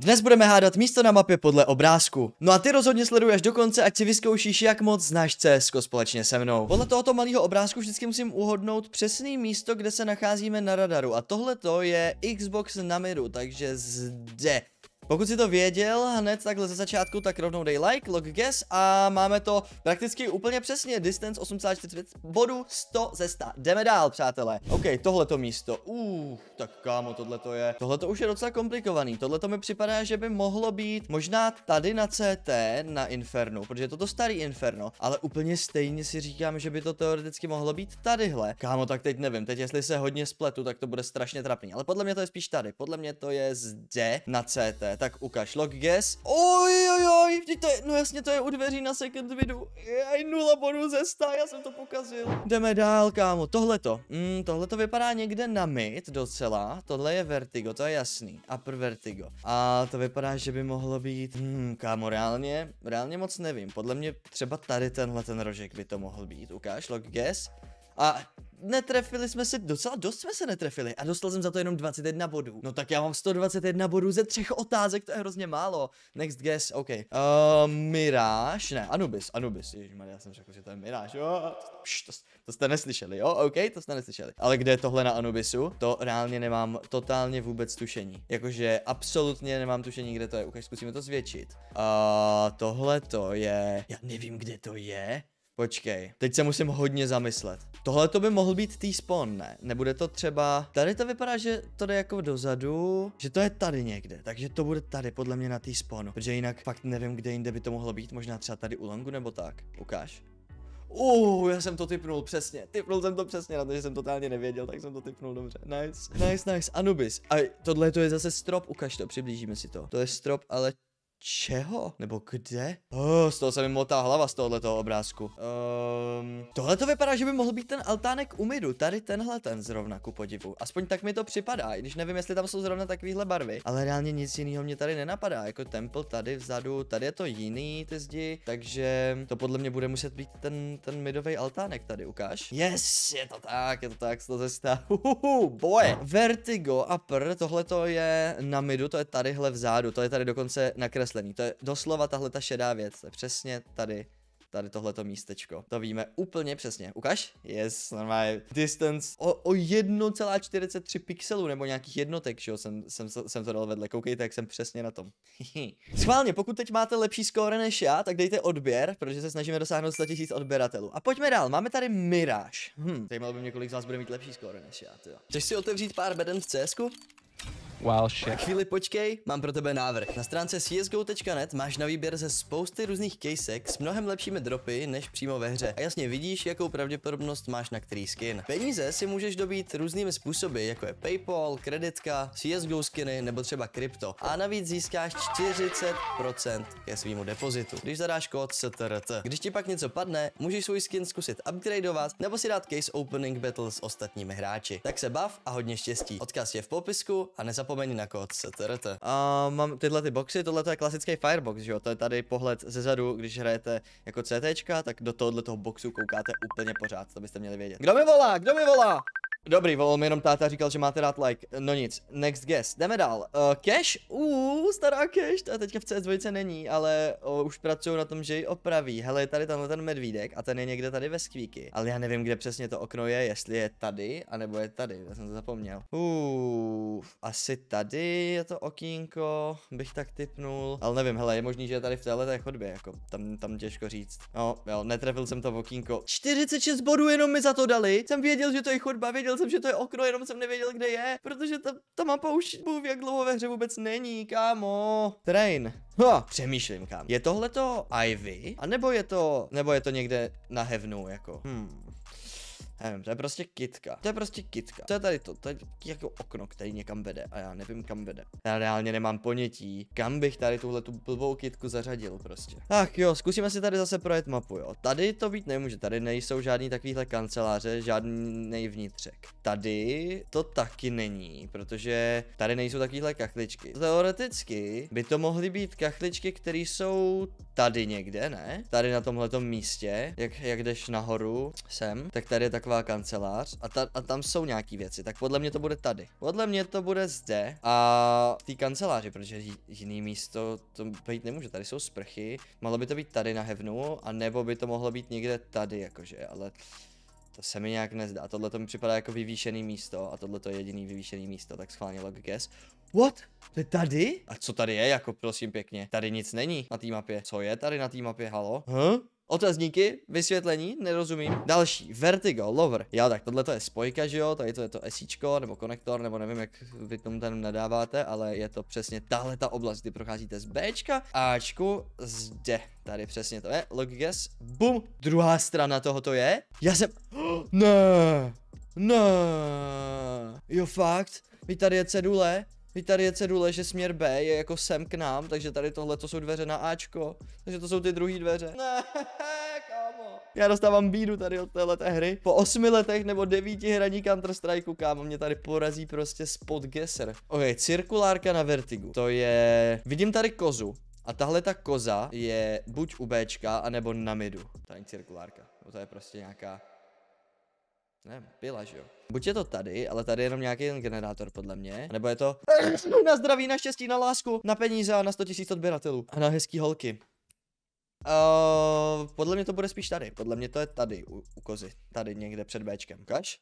Dnes budeme hádat místo na mapě podle obrázku. No a ty rozhodně sleduj až do konce, ať si vyzkoušíš, jak moc znáš CSK společně se mnou. Podle tohoto malého obrázku vždycky musím uhodnout přesný místo, kde se nacházíme na radaru. A tohle to je Xbox na miru, takže zde. Pokud si to věděl hned takhle ze začátku, tak rovnou dej like, log guess a máme to prakticky úplně přesně. Distance 845 bodů, 100 ze 100. Jdeme dál, přátelé. OK, tohle to místo. Uh, tak kámo, tohle to je. Tohle to už je docela komplikovaný. Tohle to mi připadá, že by mohlo být možná tady na CT na Infernu, protože je toto starý Inferno, ale úplně stejně si říkám, že by to teoreticky mohlo být tadyhle. Kámo, tak teď nevím. Teď jestli se hodně spletu, tak to bude strašně trapný. Ale podle mě to je spíš tady. Podle mě to je zde na CT tak ukaž log guess. Oj, oj, oj, to je, no jasně, to je u dveří na second vidu. Jaj, nula bodů ze sta, já jsem to pokazil. Jdeme dál, kámo, tohleto. Mm, tohleto vypadá někde na mid docela. Tohle je vertigo, to je jasný. Upper vertigo. A to vypadá, že by mohlo být, hmm, kámo, reálně, reálně moc nevím. Podle mě třeba tady tenhle ten rožek by to mohl být. Ukáž log guess. A netrefili jsme se, docela dost jsme se netrefili a dostal jsem za to jenom 21 bodů. No tak já mám 121 bodů ze třech otázek, to je hrozně málo. Next guess, OK. Uh, eh, Mirage, ne, Anubis, Anubis. Ježišmarja, já jsem řekl, že to je Mirage, jo. Pš, to, to jste neslyšeli, jo, OK, to jste neslyšeli. Ale kde je tohle na Anubisu? To reálně nemám totálně vůbec tušení. Jakože absolutně nemám tušení, kde to je. Ukaž, zkusíme to zvětšit. Uh, tohle to je, já nevím, kde to je. Počkej, teď se musím hodně zamyslet. Tohle to by mohl být tý spawn ne? Nebude to třeba... Tady to vypadá, že to jde jako dozadu, že to je tady někde. Takže to bude tady, podle mě na tý spawnu Protože jinak fakt nevím, kde jinde by to mohlo být. Možná třeba tady u longu nebo tak. Ukáž. Uh, já jsem to typnul přesně. Typnul jsem to přesně, na to, že jsem totálně nevěděl, tak jsem to typnul dobře. Nice, nice, nice. Anubis. A tohle to je zase strop, ukaž to, přiblížíme si to. To je strop, ale čeho? Nebo kde? Oh, z toho se mi motá hlava z tohoto obrázku. Um, tohle to vypadá, že by mohl být ten altánek umidu, tady tenhle ten zrovna ku podivu. Aspoň tak mi to připadá, i když nevím, jestli tam jsou zrovna takovéhle barvy. Ale reálně nic jiného mě tady nenapadá, jako temple tady vzadu, tady je to jiný ty zdi, takže to podle mě bude muset být ten, ten midový altánek tady, ukáž. Yes, je to tak, je to tak, to zestá. boje. Vertigo, A pr, tohle to je na midu, to je tadyhle vzadu, to je tady dokonce nakres nakreslený. To je doslova tahle ta šedá věc. To je přesně tady tady tohleto místečko. To víme úplně přesně. Ukaž? Yes, normálně. Distance o, o 1,43 pixelů nebo nějakých jednotek, že jo, jsem, jsem, jsem to dal vedle. Koukejte, jak jsem přesně na tom. Schválně, pokud teď máte lepší skóre než já, tak dejte odběr, protože se snažíme dosáhnout 100 000 odběratelů. A pojďme dál, máme tady Mirage. Hm, zajímalo by mě, kolik z vás bude mít lepší skóre než já, jo. Chceš si otevřít pár beden v CSku? Wow, shit. Chvíli počkej, mám pro tebe návrh. Na stránce csgo.net máš na výběr ze spousty různých casek s mnohem lepšími dropy než přímo ve hře. A jasně vidíš, jakou pravděpodobnost máš na který skin. Peníze si můžeš dobít různými způsoby, jako je PayPal, kreditka, CSGO skiny nebo třeba krypto. A navíc získáš 40% ke svýmu depozitu, když zadáš kód CTRT. Když ti pak něco padne, můžeš svůj skin zkusit upgradeovat nebo si dát case opening battle s ostatními hráči. Tak se bav a hodně štěstí. Odkaz je v popisku a nezapomeň na kód CTRT. A mám tyhle ty boxy, tohle je klasický firebox, že jo, to je tady pohled ze zadu, když hrajete jako CTčka, tak do tohohle toho boxu koukáte úplně pořád, to byste měli vědět. Kdo mi volá? Kdo mi volá? Dobrý, volal mi jenom táta, říkal, že máte rád like. No nic, next guess. Jdeme dál. Uh, cash? Uuu, stará cash, ta teďka v CS2 není, ale uh, už pracují na tom, že ji opraví. Hele, je tady tenhle ten medvídek a ten je někde tady ve skvíky. Ale já nevím, kde přesně to okno je, jestli je tady, anebo je tady, já jsem to zapomněl. Uuu, asi tady je to okýnko, bych tak typnul. Ale nevím, hele, je možný, že je tady v téhle té chodbě, jako tam, tam těžko říct. No, jo, netrefil jsem to v okýnko. 46 bodů jenom mi za to dali, jsem věděl, že to je chodba, věděl věděl jsem, že to je okno, jenom jsem nevěděl, kde je, protože ta, ta mapa už bůh jak dlouho ve hře vůbec není, kámo. Train. Ha, přemýšlím, kam. Je tohle to Ivy? A nebo je to, nebo je to někde na hevnu, jako? Hmm. Nevím, to je prostě kitka. To je prostě kitka. To je tady to, to je jako okno, který někam vede a já nevím kam vede. Já reálně nemám ponětí, kam bych tady tuhle tu blbou kitku zařadil prostě. Tak jo, zkusíme si tady zase projet mapu, jo. Tady to být nemůže, tady nejsou žádný takovýhle kanceláře, žádný vnitřek. Tady to taky není, protože tady nejsou takovýhle kachličky. Teoreticky by to mohly být kachličky, které jsou tady někde, ne? Tady na tomhle místě, jak, jak jdeš nahoru sem, tak tady je taková taková kancelář a, ta, a tam jsou nějaký věci, tak podle mě to bude tady. Podle mě to bude zde a v té kanceláři, protože jiný místo to být nemůže, tady jsou sprchy, mohlo by to být tady na hevnu, a nebo by to mohlo být někde tady, jakože, ale to se mi nějak nezdá. Tohle to mi připadá jako vyvýšený místo a tohle to je jediný vyvýšený místo, tak schválně guess. What? To je tady? A co tady je, jako prosím pěkně? Tady nic není na té mapě. Co je tady na té mapě, halo? Huh? Otazníky, vysvětlení, nerozumím. Další, Vertigo, Lover. Já tak, tohle to je spojka, že jo, tady to je to esíčko, nebo konektor, nebo nevím, jak vy tomu ten nadáváte, ale je to přesně tahle ta oblast, kdy procházíte z Bčka, Ačku, zde. Tady přesně to je, Logges, bum, druhá strana tohoto je. Já jsem, ne, ne, jo fakt, mi tady je cedule, Teď tady je cedule, že směr B je jako sem k nám, takže tady tohle to jsou dveře na Ačko. Takže to jsou ty druhé dveře. Ne, kámo. Já dostávám bídu tady od téhle hry. Po osmi letech nebo devíti hraní Counter Strike, kámo, mě tady porazí prostě spot geser. Ok, cirkulárka na vertigu. To je... Vidím tady kozu. A tahle ta koza je buď u Bčka, anebo na midu. Ta cirkulárka. No to je prostě nějaká ne, byla, že jo. Buď je to tady, ale tady je jenom nějaký ten generátor, podle mě. Nebo je to na zdraví, na štěstí, na lásku, na peníze a na 100 000 odběratelů. A na hezký holky. Uh, podle mě to bude spíš tady. Podle mě to je tady u, u kozy. Tady někde před Bčkem. Kaž?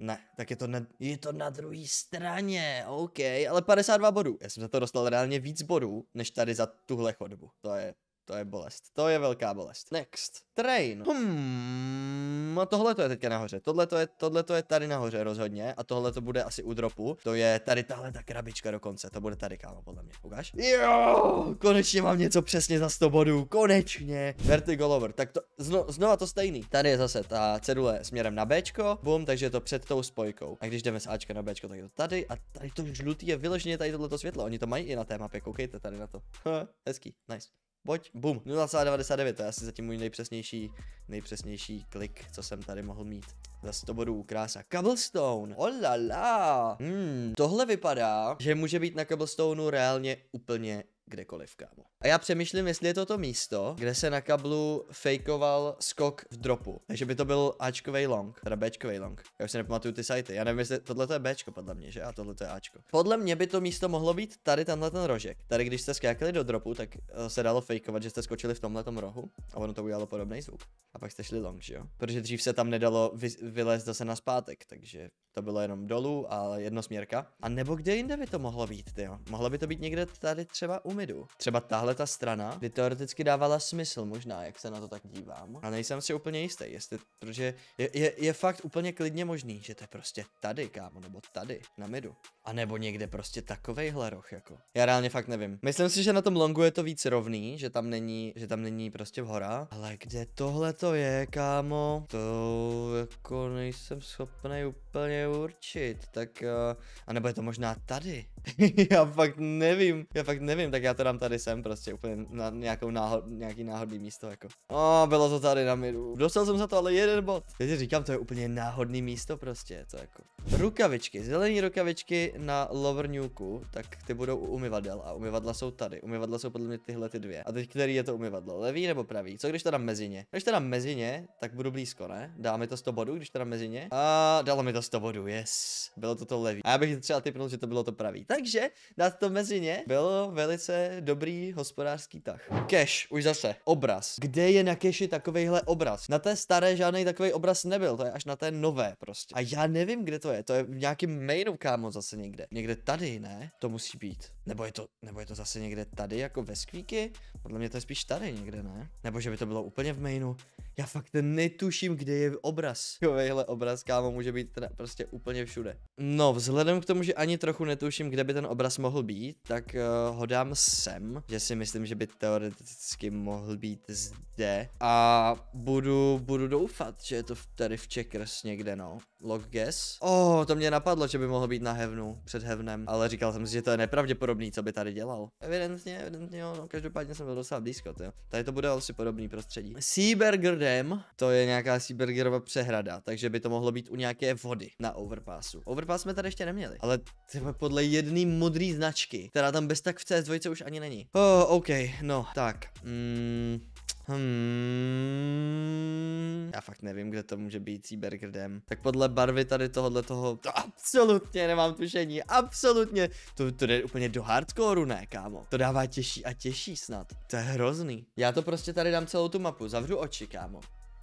Ne, tak je to na, je to na druhé straně, OK, ale 52 bodů. Já jsem za to dostal reálně víc bodů, než tady za tuhle chodbu. To je to je bolest. To je velká bolest. Next. Train. Hmm, a tohle to je teďka nahoře. Tohle to je, tohle to je tady nahoře rozhodně. A tohle to bude asi u dropu. To je tady tahle ta krabička dokonce. To bude tady, kámo, podle mě. Ukáž? Jo, konečně mám něco přesně za 100 bodů. Konečně. Vertigo lover. Tak to, zno, znova to stejný. Tady je zase ta cedule směrem na Bčko. Bum, takže je to před tou spojkou. A když jdeme z Ačka na Bčko, tak je to tady. A tady to žlutý je vyloženě tady tohleto světlo. Oni to mají i na té mapě. Koukejte tady na to. hezký. Nice. Pojď, bum, 0,99, to je asi zatím můj nejpřesnější, nejpřesnější klik, co jsem tady mohl mít. Za 100 bodů, krása. Cobblestone, olala. Hmm, tohle vypadá, že může být na Cobblestoneu reálně úplně kdekoliv, kámo. A já přemýšlím, jestli je to to místo, kde se na kablu fejkoval skok v dropu. Takže by to byl Ačkovej long, teda Bčkový long. Já už si nepamatuju ty sajty. Já nevím, jestli tohle je Bčko podle mě, že? A tohle je Ačko. Podle mě by to místo mohlo být tady tenhle ten rožek. Tady, když jste skákali do dropu, tak eh, se dalo fejkovat, že jste skočili v tomhle rohu a ono to udělalo podobný zvuk. A pak jste šli long, že jo? Protože dřív se tam nedalo vy, vylézt zase na zpátek, takže to bylo jenom dolů a jednosměrka. A nebo kde jinde by to mohlo být, jo? Mohlo by to být někde tady třeba u pyramidu. Třeba tahle ta strana by teoreticky dávala smysl možná, jak se na to tak dívám. A nejsem si úplně jistý, jestli, protože je, je, je fakt úplně klidně možný, že to je prostě tady, kámo, nebo tady, na midu. A nebo někde prostě takovejhle roh, jako. Já reálně fakt nevím. Myslím si, že na tom longu je to víc rovný, že tam není, že tam není prostě v hora. Ale kde tohle to je, kámo? To jako nejsem schopný úplně určit. Tak, uh, eh, a nebo je to možná tady? já fakt nevím, já fakt nevím, tak já já to dám tady sem prostě úplně na nějakou náhod, nějaký náhodný místo jako. O, no, bylo to tady na miru. Dostal jsem za to ale jeden bod. Já ti říkám, to je úplně náhodný místo prostě, to jako. Rukavičky, zelené rukavičky na loverňůku, tak ty budou u umyvadel a umyvadla jsou tady. Umyvadla jsou podle mě tyhle ty dvě. A teď který je to umyvadlo, levý nebo pravý? Co když to dám mezi ně? Když to dám mezi ně, tak budu blízko, ne? Dá mi to 100 bodů, když to dám mezi ně. A dalo mi to 100 bodů, yes. Bylo to to levý. A já bych třeba typnul, že to bylo to pravý. Takže dát to mezi ně bylo velice zase dobrý hospodářský tah. Cash, už zase. Obraz. Kde je na keši takovejhle obraz? Na té staré žádný takový obraz nebyl, to je až na té nové prostě. A já nevím, kde to je, to je v nějakém mainu, kámo, zase někde. Někde tady, ne? To musí být. Nebo je, to, nebo je to zase někde tady jako ve skvíky? Podle mě to je spíš tady někde, ne? Nebo že by to bylo úplně v mainu? Já fakt netuším, kde je obraz. Takovejhle obraz, kámo, může být teda prostě úplně všude. No, vzhledem k tomu, že ani trochu netuším, kde by ten obraz mohl být, tak uh, ho dám sem, že si myslím, že by teoreticky mohl být zde. A budu, budu doufat, že je to tady v Checkers někde, no. Log guess. Oh, to mě napadlo, že by mohl být na hevnu, před hevnem. Ale říkal jsem si, že to je nepravděpodobné podobný, co by tady dělal. Evidentně, evidentně jo, no, každopádně jsem byl docela blízko, jo. Tady to bude asi podobný prostředí. Seabergerdem, to je nějaká Seabergerova přehrada, takže by to mohlo být u nějaké vody na overpassu. Overpass jsme tady ještě neměli, ale třeba podle jedné modré značky, která tam bez tak v CS2 už ani není. Oh, OK, no, tak. Mm, Hmm. Já fakt nevím, kde to může být Seabergerdem. Tak podle barvy tady tohohle toho, to absolutně nemám tušení, absolutně. To, to jde úplně do hardcoreu, ne, kámo. To dává těžší a těžší snad. To je hrozný. Já to prostě tady dám celou tu mapu, zavřu oči, kámo.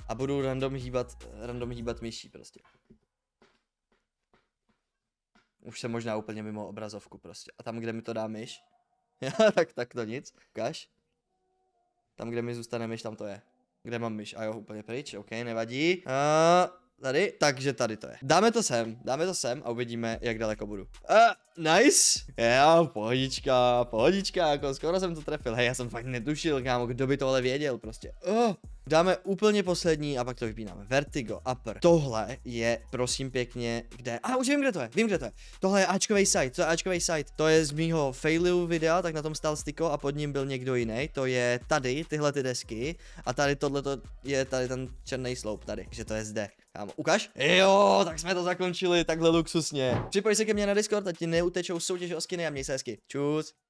A budu random hýbat, random hýbat myší prostě. Už se možná úplně mimo obrazovku prostě. A tam, kde mi to dá myš, tak tak to nic. Ukáž. Tam, kde mi zůstane myš, tam to je. Kde mám myš? A jo, úplně pryč, ok, nevadí. Uh, tady, takže tady to je. Dáme to sem, dáme to sem a uvidíme, jak daleko budu. Uh, nice! Jo, pohodička, pohodička, jako skoro jsem to trefil. Hej, já jsem fakt netušil, kámo, kdo by tohle věděl prostě. Uh. Dáme úplně poslední a pak to vypínáme. Vertigo, upper. Tohle je, prosím pěkně, kde? A už vím, kde to je, vím, kde to je. Tohle je Ačkový site, to je Ačkový site. To je z mýho failu videa, tak na tom stál styko a pod ním byl někdo jiný. To je tady, tyhle ty desky. A tady tohle je tady ten černý sloup tady, že to je zde. Kámo, ukaž? Jo, tak jsme to zakončili takhle luxusně. Připoj se ke mně na Discord, a ti neutečou soutěže o skiny a měj se hezky. Čus.